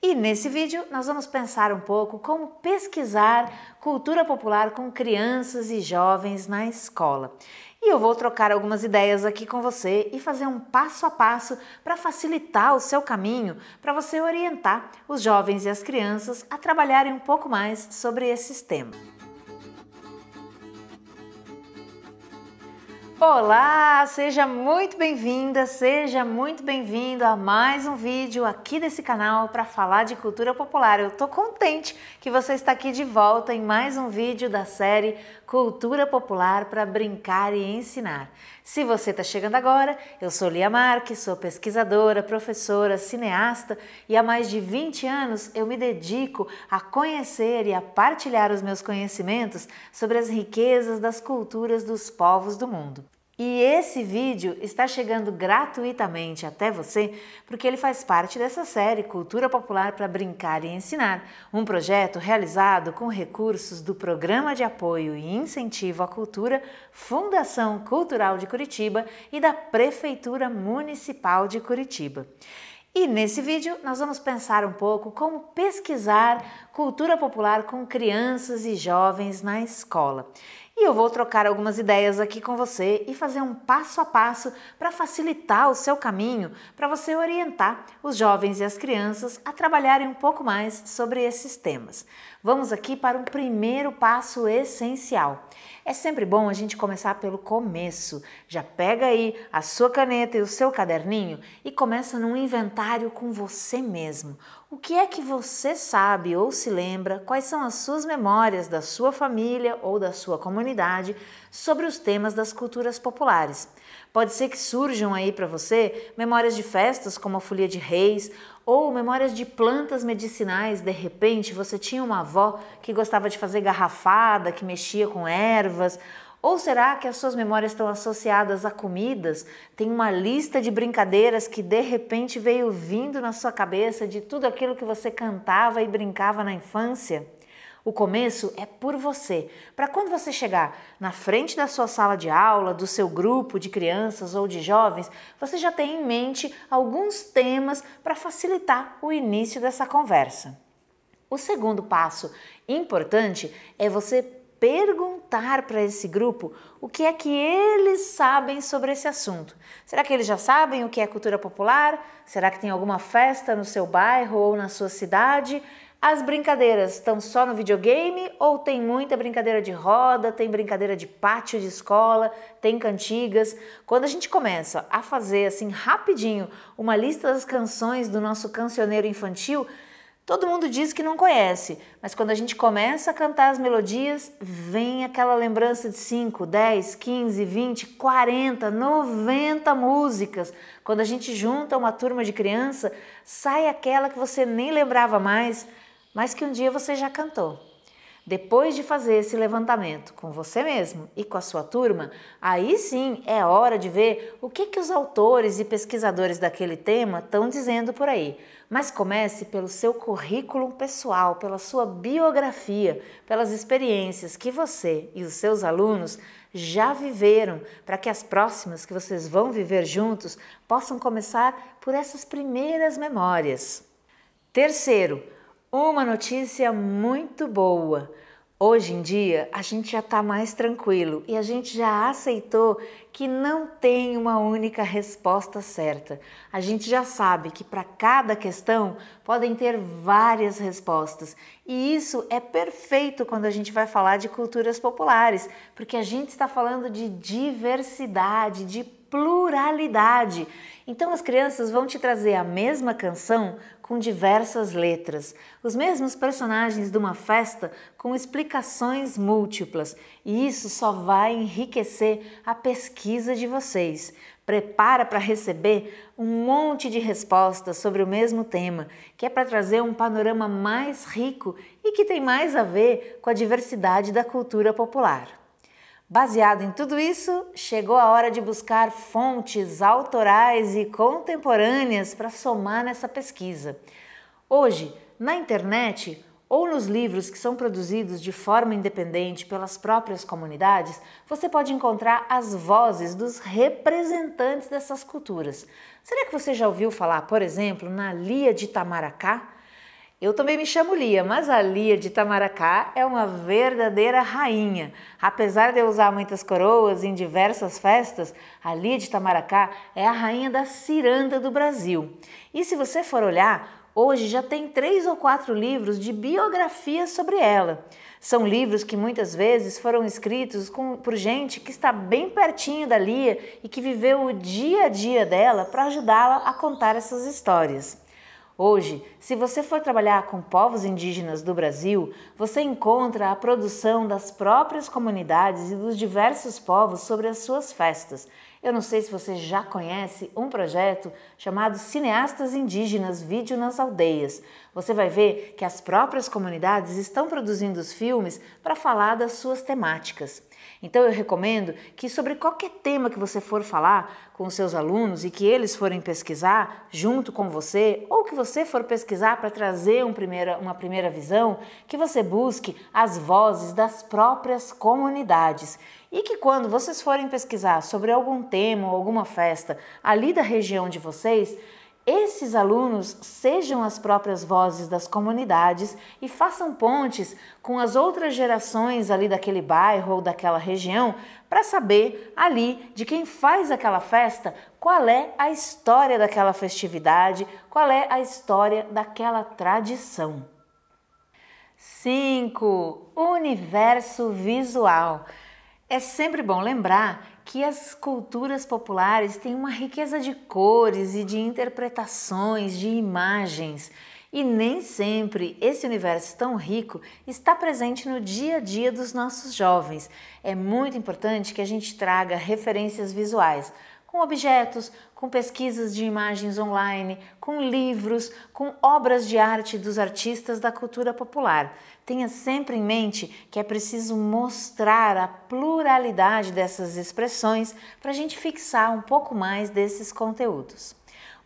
E nesse vídeo nós vamos pensar um pouco como pesquisar cultura popular com crianças e jovens na escola. E eu vou trocar algumas ideias aqui com você e fazer um passo a passo para facilitar o seu caminho, para você orientar os jovens e as crianças a trabalharem um pouco mais sobre esses temas. Olá, seja muito bem-vinda, seja muito bem-vindo a mais um vídeo aqui desse canal para falar de cultura popular. Eu tô contente que você está aqui de volta em mais um vídeo da série Cultura Popular para brincar e ensinar. Se você está chegando agora, eu sou Lia Marques, sou pesquisadora, professora, cineasta e há mais de 20 anos eu me dedico a conhecer e a partilhar os meus conhecimentos sobre as riquezas das culturas dos povos do mundo. E esse vídeo está chegando gratuitamente até você porque ele faz parte dessa série Cultura Popular para Brincar e Ensinar, um projeto realizado com recursos do Programa de Apoio e Incentivo à Cultura, Fundação Cultural de Curitiba e da Prefeitura Municipal de Curitiba. E nesse vídeo nós vamos pensar um pouco como pesquisar cultura popular com crianças e jovens na escola e eu vou trocar algumas ideias aqui com você e fazer um passo a passo para facilitar o seu caminho, para você orientar os jovens e as crianças a trabalharem um pouco mais sobre esses temas. Vamos aqui para um primeiro passo essencial. É sempre bom a gente começar pelo começo. Já pega aí a sua caneta e o seu caderninho e começa num inventário com você mesmo. O que é que você sabe ou se lembra? Quais são as suas memórias da sua família ou da sua comunidade sobre os temas das culturas populares? Pode ser que surjam aí para você memórias de festas, como a folia de reis, ou memórias de plantas medicinais. De repente, você tinha uma avó que gostava de fazer garrafada, que mexia com ervas ou será que as suas memórias estão associadas a comidas? Tem uma lista de brincadeiras que de repente veio vindo na sua cabeça de tudo aquilo que você cantava e brincava na infância? O começo é por você, para quando você chegar na frente da sua sala de aula, do seu grupo de crianças ou de jovens, você já tem em mente alguns temas para facilitar o início dessa conversa. O segundo passo importante é você perguntar para esse grupo o que é que eles sabem sobre esse assunto. Será que eles já sabem o que é cultura popular? Será que tem alguma festa no seu bairro ou na sua cidade? As brincadeiras estão só no videogame ou tem muita brincadeira de roda, tem brincadeira de pátio de escola, tem cantigas? Quando a gente começa a fazer assim rapidinho uma lista das canções do nosso cancioneiro infantil, Todo mundo diz que não conhece, mas quando a gente começa a cantar as melodias, vem aquela lembrança de 5, 10, 15, 20, 40, 90 músicas. Quando a gente junta uma turma de criança, sai aquela que você nem lembrava mais, mas que um dia você já cantou. Depois de fazer esse levantamento com você mesmo e com a sua turma, aí sim é hora de ver o que, que os autores e pesquisadores daquele tema estão dizendo por aí. Mas comece pelo seu currículo pessoal, pela sua biografia, pelas experiências que você e os seus alunos já viveram, para que as próximas que vocês vão viver juntos possam começar por essas primeiras memórias. Terceiro, uma notícia muito boa. Hoje em dia a gente já está mais tranquilo e a gente já aceitou que não tem uma única resposta certa. A gente já sabe que para cada questão podem ter várias respostas, e isso é perfeito quando a gente vai falar de culturas populares, porque a gente está falando de diversidade, de pluralidade. Então as crianças vão te trazer a mesma canção com diversas letras, os mesmos personagens de uma festa com explicações múltiplas, e isso só vai enriquecer a pesquisa pesquisa de vocês. Prepara para receber um monte de respostas sobre o mesmo tema, que é para trazer um panorama mais rico e que tem mais a ver com a diversidade da cultura popular. Baseado em tudo isso, chegou a hora de buscar fontes autorais e contemporâneas para somar nessa pesquisa. Hoje, na internet, ou nos livros que são produzidos de forma independente pelas próprias comunidades, você pode encontrar as vozes dos representantes dessas culturas. Será que você já ouviu falar, por exemplo, na Lia de Tamaracá? Eu também me chamo Lia, mas a Lia de Tamaracá é uma verdadeira rainha. Apesar de eu usar muitas coroas em diversas festas, a Lia de Tamaracá é a rainha da ciranda do Brasil. E se você for olhar, Hoje já tem três ou quatro livros de biografias sobre ela. São livros que muitas vezes foram escritos com, por gente que está bem pertinho da Lia e que viveu o dia a dia dela para ajudá-la a contar essas histórias. Hoje, se você for trabalhar com povos indígenas do Brasil, você encontra a produção das próprias comunidades e dos diversos povos sobre as suas festas, eu não sei se você já conhece um projeto chamado Cineastas Indígenas Vídeo nas Aldeias. Você vai ver que as próprias comunidades estão produzindo os filmes para falar das suas temáticas. Então eu recomendo que sobre qualquer tema que você for falar com os seus alunos e que eles forem pesquisar junto com você, ou que você for pesquisar para trazer um primeira, uma primeira visão, que você busque as vozes das próprias comunidades e que quando vocês forem pesquisar sobre algum tema ou alguma festa ali da região de vocês, esses alunos sejam as próprias vozes das comunidades e façam pontes com as outras gerações ali daquele bairro ou daquela região para saber ali de quem faz aquela festa qual é a história daquela festividade, qual é a história daquela tradição. 5. Universo visual. É sempre bom lembrar que as culturas populares têm uma riqueza de cores e de interpretações, de imagens. E nem sempre esse universo tão rico está presente no dia a dia dos nossos jovens. É muito importante que a gente traga referências visuais, com objetos, com pesquisas de imagens online, com livros, com obras de arte dos artistas da cultura popular. Tenha sempre em mente que é preciso mostrar a pluralidade dessas expressões para a gente fixar um pouco mais desses conteúdos.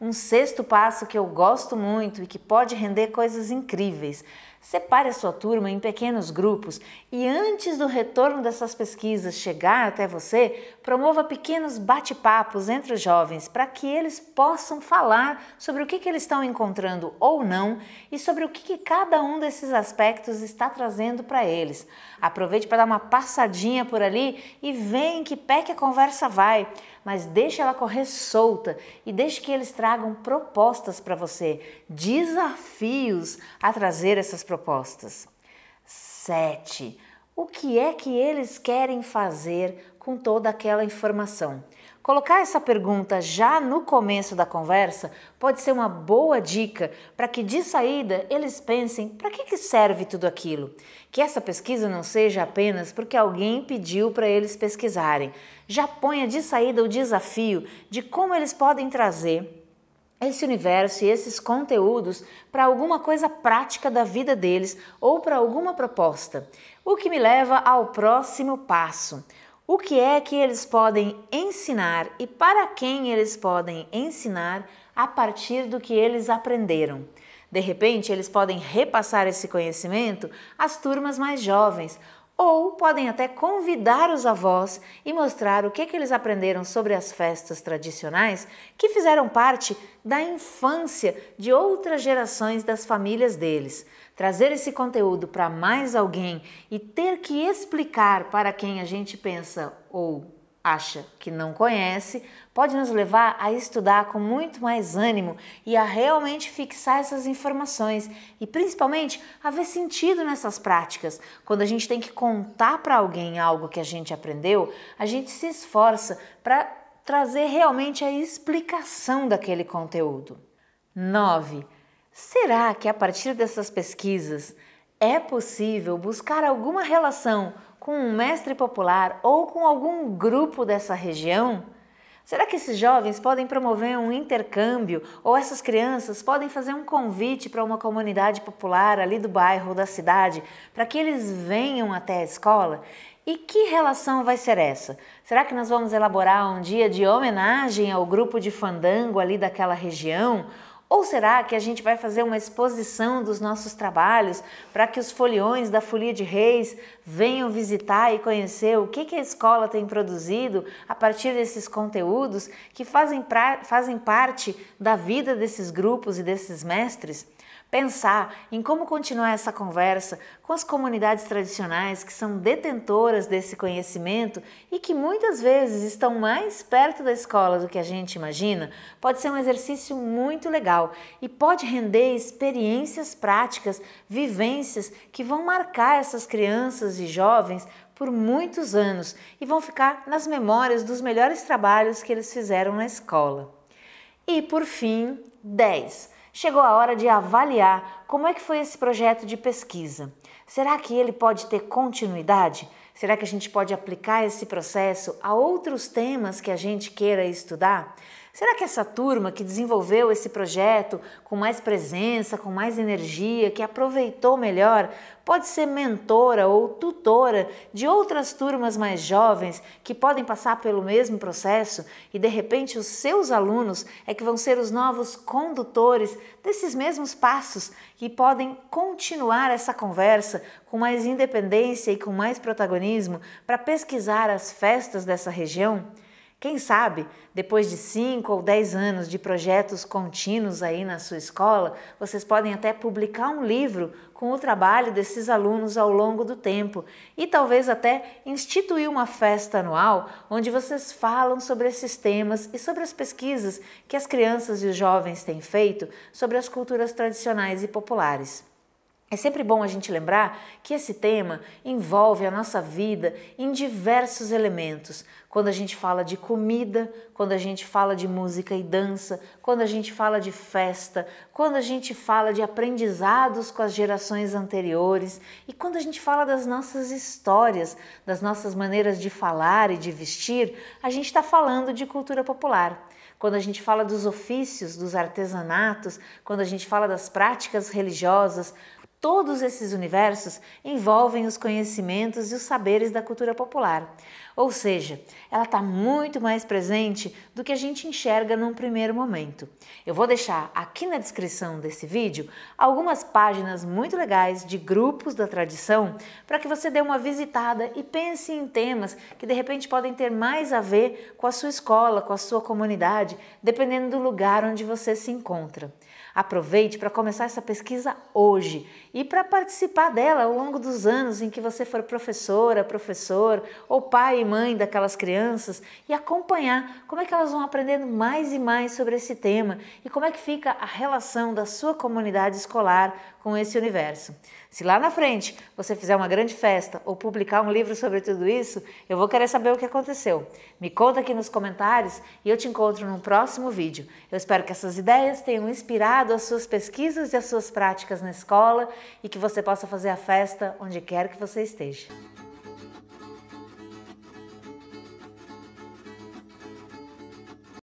Um sexto passo que eu gosto muito e que pode render coisas incríveis. Separe a sua turma em pequenos grupos e antes do retorno dessas pesquisas chegar até você, promova pequenos bate-papos entre os jovens para que eles possam falar sobre o que, que, eles estão encontrando ou não e sobre o que, que cada um desses aspectos está trazendo para eles. Aproveite para dar uma passadinha por ali e vem que pé que a conversa vai, mas deixe ela correr solta e deixe que eles tragam propostas para você, desafios a trazer essas propostas. 7 o que é que eles querem fazer com toda aquela informação. Colocar essa pergunta já no começo da conversa pode ser uma boa dica para que de saída eles pensem para que, que serve tudo aquilo. Que essa pesquisa não seja apenas porque alguém pediu para eles pesquisarem. Já ponha de saída o desafio de como eles podem trazer esse universo e esses conteúdos para alguma coisa prática da vida deles ou para alguma proposta. O que me leva ao próximo passo. O que é que eles podem ensinar e para quem eles podem ensinar a partir do que eles aprenderam? De repente, eles podem repassar esse conhecimento às turmas mais jovens ou podem até convidar os avós e mostrar o que, que, eles aprenderam sobre as festas tradicionais que fizeram parte da infância de outras gerações das famílias deles. Trazer esse conteúdo para mais alguém e ter que explicar para quem a gente pensa ou acha que não conhece, pode nos levar a estudar com muito mais ânimo e a realmente fixar essas informações e principalmente a ver sentido nessas práticas. Quando a gente tem que contar para alguém algo que a gente aprendeu, a gente se esforça para trazer realmente a explicação daquele conteúdo. 9. Será que a partir dessas pesquisas é possível buscar alguma relação com um mestre popular ou com algum grupo dessa região? Será que esses jovens podem promover um intercâmbio ou essas crianças podem fazer um convite para uma comunidade popular ali do bairro ou da cidade para que eles venham até a escola? E que relação vai ser essa? Será que nós vamos elaborar um dia de homenagem ao grupo de fandango ali daquela região? Ou será que a gente vai fazer uma exposição dos nossos trabalhos para que os foliões da Folia de Reis venham visitar e conhecer o que, que a escola tem produzido a partir desses conteúdos que fazem, pra, fazem parte da vida desses grupos e desses mestres? pensar em como continuar essa conversa com as comunidades tradicionais que são detentoras desse conhecimento e que muitas vezes estão mais perto da escola do que a gente imagina, pode ser um exercício muito legal e pode render experiências práticas, vivências que vão marcar essas crianças e jovens por muitos anos e vão ficar nas memórias dos melhores trabalhos que eles fizeram na escola. E por fim, 10 chegou a hora de avaliar como é que foi esse projeto de pesquisa. Será que ele pode ter continuidade? Será que a gente pode aplicar esse processo a outros temas que a gente queira estudar? Será que essa turma que desenvolveu esse projeto com mais presença, com mais energia, que aproveitou melhor, pode ser mentora ou tutora de outras turmas mais jovens que podem passar pelo mesmo processo e de repente os seus alunos é que vão ser os novos condutores desses mesmos passos e podem continuar essa conversa com mais independência e com mais protagonismo para pesquisar as festas dessa região? Quem sabe, depois de 5 ou 10 anos de projetos contínuos aí na sua escola, vocês podem até publicar um livro com o trabalho desses alunos ao longo do tempo e talvez até instituir uma festa anual onde vocês falam sobre esses temas e sobre as pesquisas que as crianças e os jovens têm feito sobre as culturas tradicionais e populares. É sempre bom a gente lembrar que esse tema envolve a nossa vida em diversos elementos. Quando a gente fala de comida, quando a gente fala de música e dança, quando a gente fala de festa, quando a gente fala de aprendizados com as gerações anteriores e quando a gente fala das nossas histórias, das nossas maneiras de falar e de vestir, a gente está falando de cultura popular quando a gente fala dos ofícios, dos artesanatos, quando a gente fala das práticas religiosas, Todos esses universos envolvem os conhecimentos e os saberes da cultura popular. Ou seja, ela está muito mais presente do que a gente enxerga num primeiro momento. Eu vou deixar aqui na descrição desse vídeo algumas páginas muito legais de grupos da tradição para que você dê uma visitada e pense em temas que de repente podem ter mais a ver com a sua escola, com a sua comunidade, dependendo do lugar onde você se encontra. Aproveite para começar essa pesquisa hoje e para participar dela ao longo dos anos em que você for professora, professor ou pai e mãe daquelas crianças e acompanhar como é que elas vão aprendendo mais e mais sobre esse tema e como é que fica a relação da sua comunidade escolar com esse universo. Se lá na frente você fizer uma grande festa ou publicar um livro sobre tudo isso, eu vou querer saber o que aconteceu. Me conta aqui nos comentários e eu te encontro num próximo vídeo. Eu espero que essas ideias tenham inspirado aplicado às suas pesquisas e as suas práticas na escola e que você possa fazer a festa onde quer que você esteja.